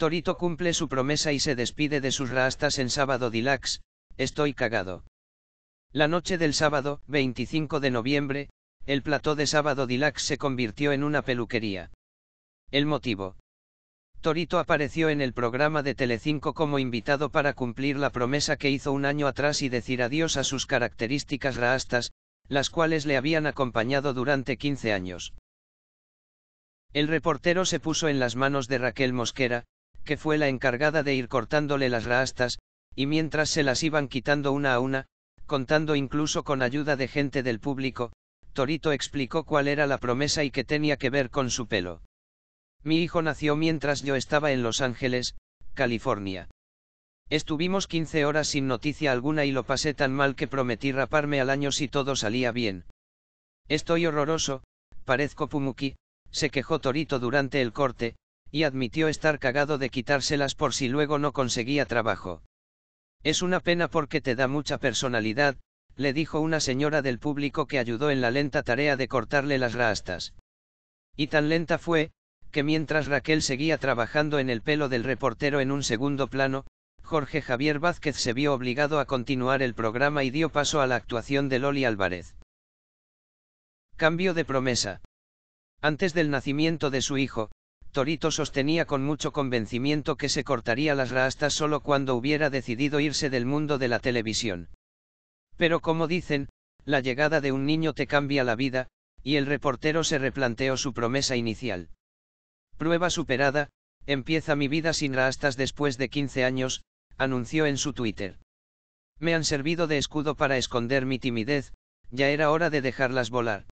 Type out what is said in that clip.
Torito cumple su promesa y se despide de sus raastas en sábado Dilax, estoy cagado. La noche del sábado, 25 de noviembre, el plató de sábado Dilax se convirtió en una peluquería. El motivo. Torito apareció en el programa de Telecinco como invitado para cumplir la promesa que hizo un año atrás y decir adiós a sus características raastas, las cuales le habían acompañado durante 15 años. El reportero se puso en las manos de Raquel Mosquera, que fue la encargada de ir cortándole las raastas, y mientras se las iban quitando una a una, contando incluso con ayuda de gente del público, Torito explicó cuál era la promesa y que tenía que ver con su pelo. Mi hijo nació mientras yo estaba en Los Ángeles, California. Estuvimos 15 horas sin noticia alguna y lo pasé tan mal que prometí raparme al año si todo salía bien. Estoy horroroso, parezco Pumuki, se quejó Torito durante el corte, y admitió estar cagado de quitárselas por si luego no conseguía trabajo. Es una pena porque te da mucha personalidad, le dijo una señora del público que ayudó en la lenta tarea de cortarle las rastas. Y tan lenta fue, que mientras Raquel seguía trabajando en el pelo del reportero en un segundo plano, Jorge Javier Vázquez se vio obligado a continuar el programa y dio paso a la actuación de Loli Álvarez. Cambio de promesa. Antes del nacimiento de su hijo, Torito sostenía con mucho convencimiento que se cortaría las rastas solo cuando hubiera decidido irse del mundo de la televisión. Pero como dicen, la llegada de un niño te cambia la vida, y el reportero se replanteó su promesa inicial. Prueba superada, empieza mi vida sin rastas después de 15 años, anunció en su Twitter. Me han servido de escudo para esconder mi timidez, ya era hora de dejarlas volar.